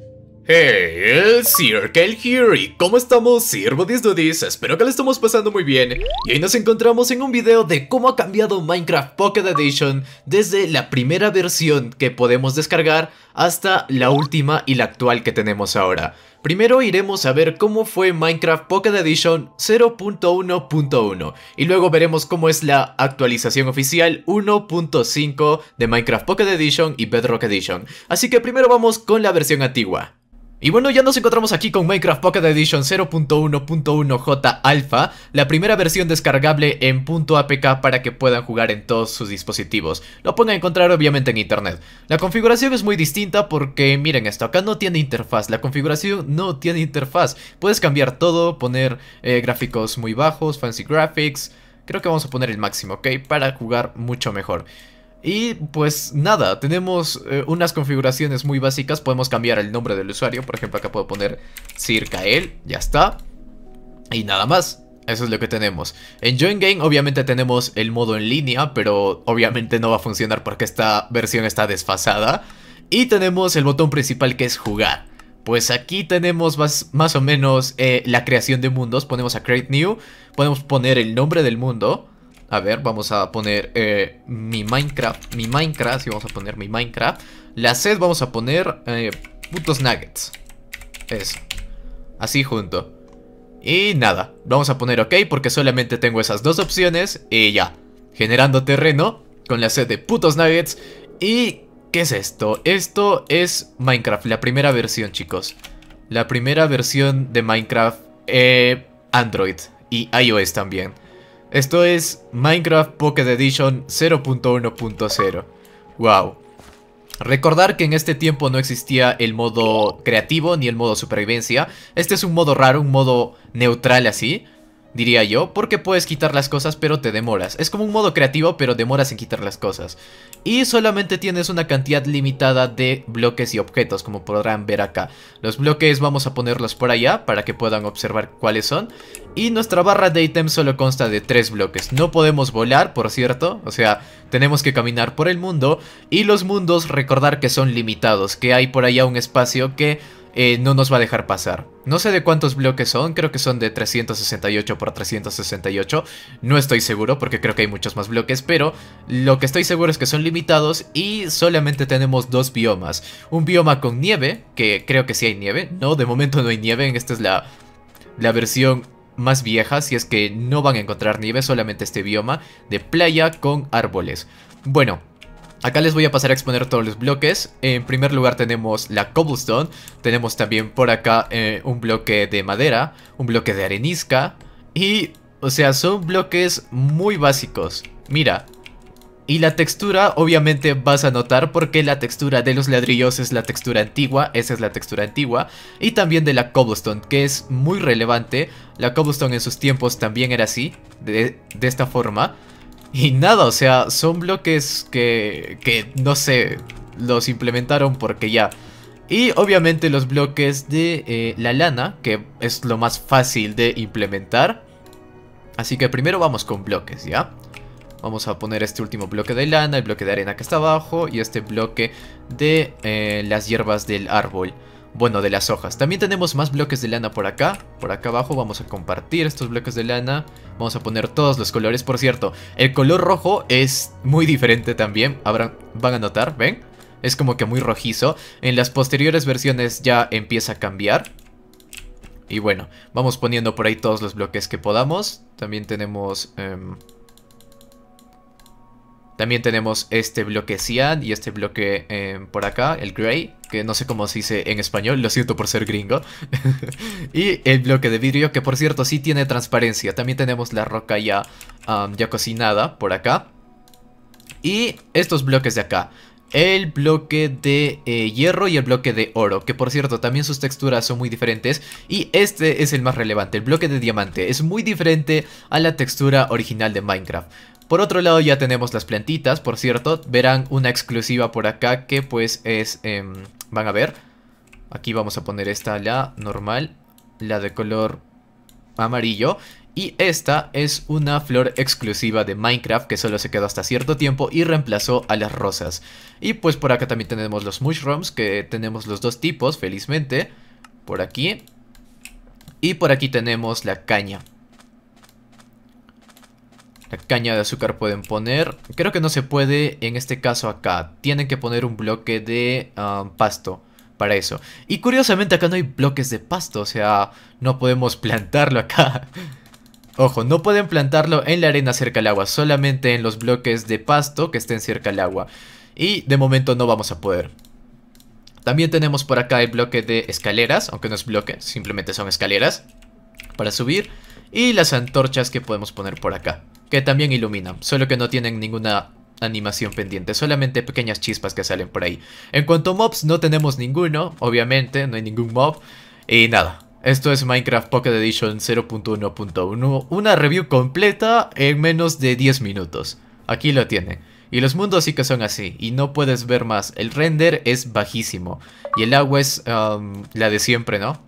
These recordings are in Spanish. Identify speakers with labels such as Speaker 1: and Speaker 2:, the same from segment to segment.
Speaker 1: Thank you. Hey, el Circle here y ¿cómo estamos Sirvo dudis! Espero que le estemos pasando muy bien y hoy nos encontramos en un video de cómo ha cambiado Minecraft Pocket Edition desde la primera versión que podemos descargar hasta la última y la actual que tenemos ahora. Primero iremos a ver cómo fue Minecraft Pocket Edition 0.1.1 y luego veremos cómo es la actualización oficial 1.5 de Minecraft Pocket Edition y Bedrock Edition. Así que primero vamos con la versión antigua. Y bueno, ya nos encontramos aquí con Minecraft Pocket Edition 0.1.1J Alpha, la primera versión descargable en .apk para que puedan jugar en todos sus dispositivos. Lo pueden encontrar obviamente en internet. La configuración es muy distinta porque, miren esto, acá no tiene interfaz, la configuración no tiene interfaz. Puedes cambiar todo, poner eh, gráficos muy bajos, fancy graphics... Creo que vamos a poner el máximo, ¿ok? Para jugar mucho mejor. Y pues nada, tenemos eh, unas configuraciones muy básicas, podemos cambiar el nombre del usuario, por ejemplo acá puedo poner Circael, ya está. Y nada más, eso es lo que tenemos. En Join Game obviamente tenemos el modo en línea, pero obviamente no va a funcionar porque esta versión está desfasada. Y tenemos el botón principal que es jugar. Pues aquí tenemos más, más o menos eh, la creación de mundos, ponemos a Create New, podemos poner el nombre del mundo a ver, vamos a poner eh, mi Minecraft. Mi Minecraft, sí, vamos a poner mi Minecraft. La sed vamos a poner eh, putos nuggets. Eso. Así junto. Y nada, vamos a poner ok porque solamente tengo esas dos opciones y ya. Generando terreno con la sed de putos nuggets. ¿Y qué es esto? Esto es Minecraft, la primera versión chicos. La primera versión de Minecraft eh, Android y iOS también. Esto es Minecraft Pocket Edition 0.1.0. Wow. Recordar que en este tiempo no existía el modo creativo ni el modo supervivencia. Este es un modo raro, un modo neutral así, diría yo, porque puedes quitar las cosas pero te demoras. Es como un modo creativo pero demoras en quitar las cosas y solamente tienes una cantidad limitada de bloques y objetos como podrán ver acá. Los bloques vamos a ponerlos por allá para que puedan observar cuáles son y nuestra barra de ítems solo consta de tres bloques. No podemos volar, por cierto, o sea, tenemos que caminar por el mundo y los mundos recordar que son limitados, que hay por allá un espacio que eh, no nos va a dejar pasar. No sé de cuántos bloques son, creo que son de 368 por 368, no estoy seguro porque creo que hay muchos más bloques, pero lo que estoy seguro es que son limitados y solamente tenemos dos biomas. Un bioma con nieve, que creo que sí hay nieve, no, de momento no hay nieve, esta es la, la versión más vieja, si es que no van a encontrar nieve, solamente este bioma de playa con árboles. Bueno, Acá les voy a pasar a exponer todos los bloques. En primer lugar tenemos la cobblestone, tenemos también por acá eh, un bloque de madera, un bloque de arenisca y, o sea, son bloques muy básicos. Mira. Y la textura obviamente vas a notar porque la textura de los ladrillos es la textura antigua, esa es la textura antigua. Y también de la cobblestone, que es muy relevante. La cobblestone en sus tiempos también era así, de esta forma. Y nada, o sea, son bloques que, no se los implementaron porque ya. Y obviamente los bloques de eh, la lana, que es lo más fácil de implementar. Así que primero vamos con bloques, ¿ya? Vamos a poner este último bloque de lana, el bloque de arena que está abajo y este bloque de eh, las hierbas del árbol bueno, de las hojas. También tenemos más bloques de lana por acá. Por acá abajo vamos a compartir estos bloques de lana. Vamos a poner todos los colores. Por cierto, el color rojo es muy diferente también. van a notar, ¿ven? Es como que muy rojizo. En las posteriores versiones ya empieza a cambiar. Y bueno, vamos poniendo por ahí todos los bloques que podamos. También tenemos... Em, también tenemos este bloque Cian y este bloque eh, por acá, el Grey, que no sé cómo se dice en español, lo siento por ser gringo. y el bloque de vidrio, que por cierto sí tiene transparencia. También tenemos la roca ya, ya cocinada por acá. Y estos bloques de acá el bloque de eh, hierro y el bloque de oro, que por cierto también sus texturas son muy diferentes y este es el más relevante, el bloque de diamante, es muy diferente a la textura original de Minecraft. Por otro lado ya tenemos las plantitas, por cierto, verán una exclusiva por acá que pues es, em, van a ver, aquí vamos a poner esta la normal, la de color amarillo y esta es una flor exclusiva de Minecraft que solo se quedó hasta cierto tiempo y reemplazó a las rosas. Y pues por acá también tenemos los mushrooms, que tenemos los dos tipos, felizmente. Por aquí. Y por aquí tenemos la caña. La caña de azúcar pueden poner. Creo que no se puede en este caso acá. Tienen que poner un bloque de ah, pasto para eso. Y curiosamente acá no hay bloques de pasto, o sea, no podemos plantarlo acá. Ojo, no pueden plantarlo en la arena cerca al agua, solamente en los bloques de pasto que estén cerca al agua. Y de momento no vamos a poder. También tenemos por acá el bloque de escaleras, aunque no es bloque, simplemente son escaleras para subir. Y las antorchas que podemos poner por acá, que también iluminan, solo que no tienen ninguna animación pendiente, solamente pequeñas chispas que salen por ahí. En cuanto a mobs, no tenemos ninguno, obviamente, no hay ningún mob. Y nada, esto es Minecraft Pocket Edition 0.1.1, una review completa en menos de 10 minutos. Aquí lo tiene. Y los mundos sí que son así, y no puedes ver más. El render es bajísimo, y el agua es um, la de siempre, ¿no?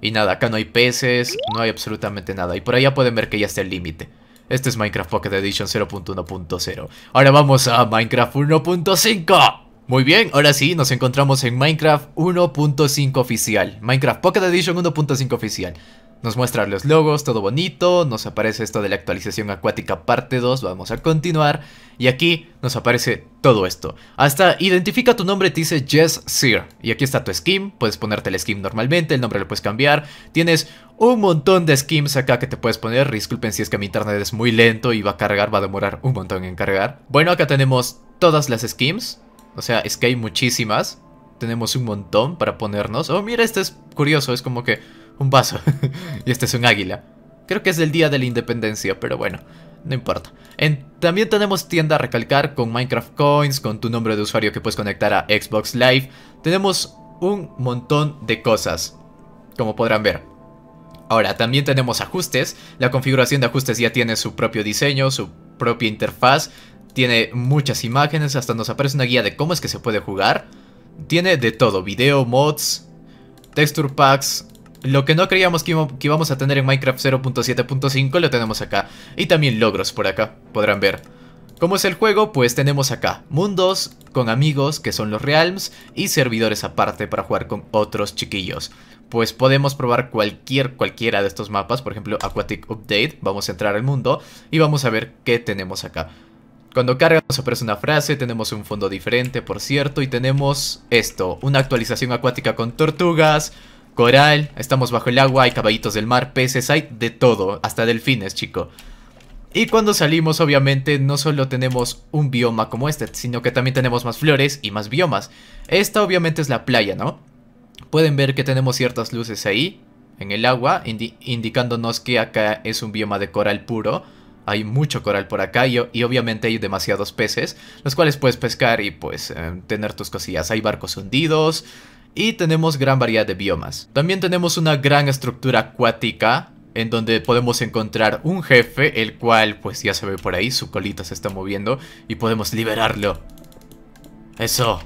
Speaker 1: Y nada, acá no hay peces, no hay absolutamente nada. Y por allá pueden ver que ya está el límite. Este es Minecraft Pocket Edition 0.1.0. Ahora vamos a Minecraft 1.5. Muy bien, ahora sí, nos encontramos en Minecraft 1.5 oficial. Minecraft Pocket Edition 1.5 oficial. Nos muestra los logos, todo bonito, nos aparece esto de la actualización acuática parte 2, vamos a continuar. Y aquí nos aparece todo esto. Hasta identifica tu nombre, te dice Jess Sear. Y aquí está tu skin, puedes ponerte el skin normalmente, el nombre lo puedes cambiar. Tienes un montón de skins acá que te puedes poner. Disculpen si es que mi internet es muy lento y va a cargar, va a demorar un montón en cargar. Bueno, acá tenemos todas las skins. O sea, es que hay muchísimas. Tenemos un montón para ponernos. Oh, mira, este es curioso, es como que un vaso. y este es un águila. Creo que es del día de la independencia, pero bueno, no importa. también tenemos tienda a recalcar con Minecraft Coins, con tu nombre de usuario que puedes conectar a Xbox Live. Tenemos un montón de cosas, como podrán ver. Ahora, también tenemos ajustes. La configuración de ajustes ya tiene su propio diseño, su propia interfaz. Tiene muchas imágenes, hasta nos aparece una guía de cómo es que se puede jugar. Tiene de todo, video, mods, texture packs, lo que no creíamos que, íbamos a tener en Minecraft 0.7.5 lo tenemos acá. Y también logros por acá, podrán ver. ¿Cómo es el juego? Pues tenemos acá mundos con amigos que son los realms y servidores aparte para jugar con otros chiquillos. Pues podemos probar cualquier, cualquiera de estos mapas, por ejemplo Aquatic Update, vamos a entrar al mundo y vamos a ver qué tenemos acá. Cuando carga nos aparece una frase, tenemos un fondo diferente, por cierto, y tenemos esto, una actualización acuática con tortugas, coral, estamos bajo el agua, hay caballitos del mar, peces, hay de todo, hasta delfines, chico. Y cuando salimos, obviamente, no solo tenemos un bioma como este, sino que también tenemos más flores y más biomas. Esta obviamente es la playa, ¿no? Pueden ver que tenemos ciertas luces ahí, en el agua, indicándonos que acá es un bioma de coral puro hay mucho coral por acá y, obviamente hay demasiados peces, los cuales puedes pescar y pues eh, tener tus cosillas. Hay barcos hundidos y tenemos gran variedad de biomas. También tenemos una gran estructura acuática en donde podemos encontrar un jefe, el cual pues ya se ve por ahí, su colita se está moviendo y podemos liberarlo. Eso.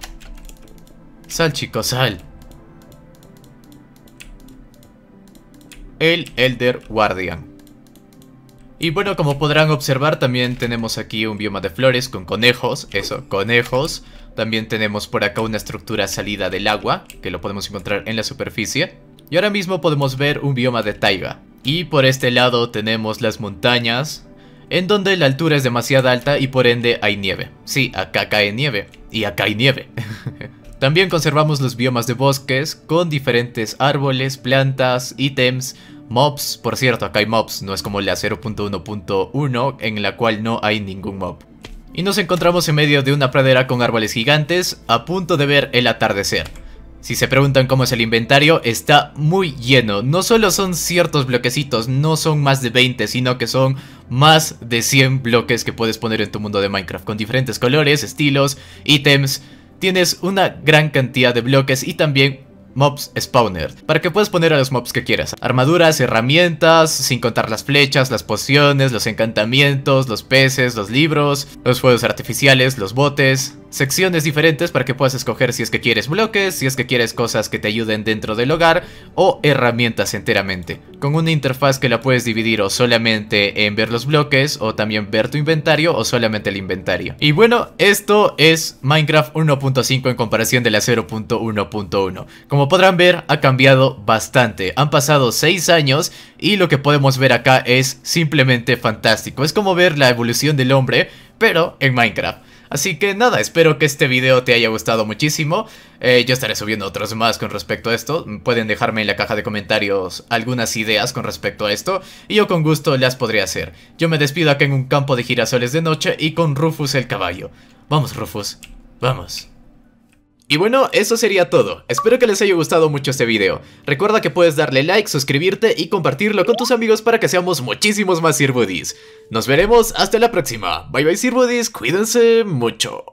Speaker 1: Sal chicos, sal. El Elder Guardian. Y bueno, como podrán observar, también tenemos aquí un bioma de flores con conejos, eso, conejos. También tenemos por acá una estructura salida del agua, que lo podemos encontrar en la superficie. Y ahora mismo podemos ver un bioma de taiga. Y por este lado tenemos las montañas, en donde la altura es demasiado alta y por ende hay nieve. Sí, acá cae nieve, y acá hay nieve. También conservamos los biomas de bosques, con diferentes árboles, plantas, ítems, Mobs, por cierto, acá hay mobs, no es como la 0.1.1 en la cual no hay ningún mob. Y nos encontramos en medio de una pradera con árboles gigantes, a punto de ver el atardecer. Si se preguntan cómo es el inventario, está muy lleno. No solo son ciertos bloquecitos, no son más de 20, sino que son más de 100 bloques que puedes poner en tu mundo de Minecraft, con diferentes colores, estilos, ítems. Tienes una gran cantidad de bloques y también mobs spawner, para que puedas poner a los mobs que quieras. Armaduras, herramientas, sin contar las flechas, las pociones, los encantamientos, los peces, los libros, los fuegos artificiales, los botes, secciones diferentes para que puedas escoger si es que quieres bloques, si es que quieres cosas que te ayuden dentro del hogar o herramientas enteramente. Con una interfaz que la puedes dividir o solamente en ver los bloques o también ver tu inventario o solamente el inventario. Y bueno, esto es Minecraft 1.5 en comparación de la 0.1.1. Como podrán ver, ha cambiado bastante. Han pasado 6 años y lo que podemos ver acá es simplemente fantástico. Es como ver la evolución del hombre, pero en Minecraft. Así que nada, espero que este video te haya gustado muchísimo. Eh, yo estaré subiendo otros más con respecto a esto. Pueden dejarme en la caja de comentarios algunas ideas con respecto a esto y yo con gusto las podré hacer. Yo me despido acá en un campo de girasoles de noche y con Rufus el caballo. Vamos Rufus, vamos. Y bueno, eso sería todo. Espero que les haya gustado mucho este video. Recuerda que puedes darle like, suscribirte y compartirlo con tus amigos para que seamos muchísimos más Sir Buddies. Nos veremos hasta la próxima. Bye bye Sir Buddies, cuídense mucho.